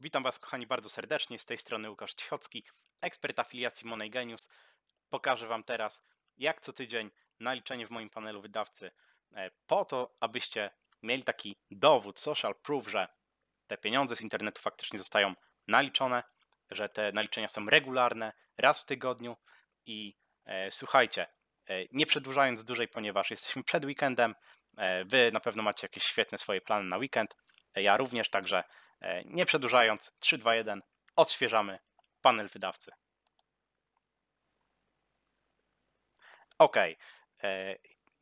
Witam Was, kochani, bardzo serdecznie. Z tej strony Łukasz Cichocki, ekspert afiliacji Money Genius. Pokażę Wam teraz, jak co tydzień, naliczenie w moim panelu wydawcy, e, po to, abyście mieli taki dowód, social proof, że te pieniądze z internetu faktycznie zostają naliczone, że te naliczenia są regularne, raz w tygodniu. I e, słuchajcie, e, nie przedłużając dłużej, ponieważ jesteśmy przed weekendem, e, Wy na pewno macie jakieś świetne swoje plany na weekend. E, ja również, także E, nie przedłużając, 3, 2, 1, odświeżamy panel wydawcy. OK. E,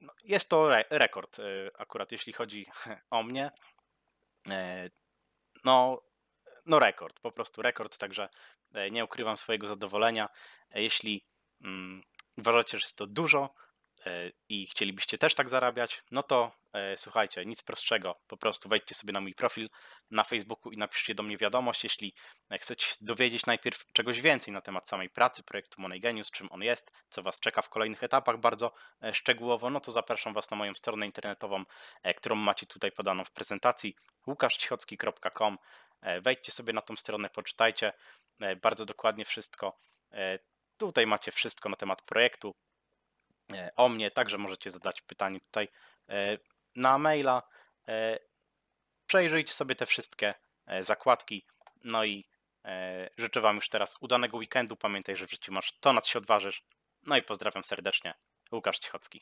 no, jest to re rekord, e, akurat jeśli chodzi o mnie. No, no rekord, po prostu rekord, także nie ukrywam swojego zadowolenia. Jeśli mm, uważacie, że jest to dużo, E, i chcielibyście też tak zarabiać, no to e, słuchajcie, nic prostszego. Po prostu wejdźcie sobie na mój profil na Facebooku i napiszcie do mnie wiadomość, jeśli e, chcecie dowiedzieć najpierw czegoś więcej na temat samej pracy projektu Money Genius, czym on jest, co Was czeka w kolejnych etapach bardzo szczegółowo, no to zapraszam Was na moją stronę internetową, którą macie tutaj podaną w prezentacji łukaszcichocki.com. Wejdźcie sobie na tą stronę, poczytajcie bardzo dokładnie wszystko. Tutaj macie wszystko na temat projektu, E, o mnie, także możecie zadać pytanie tutaj e, na maila. E, przejrzyjcie sobie te wszystkie zakładki. No i życzę Wam już teraz udanego weekendu. Pamiętaj, że w życiu masz to, na co się odważysz. No i pozdrawiam serdecznie. Łukasz Cichocki.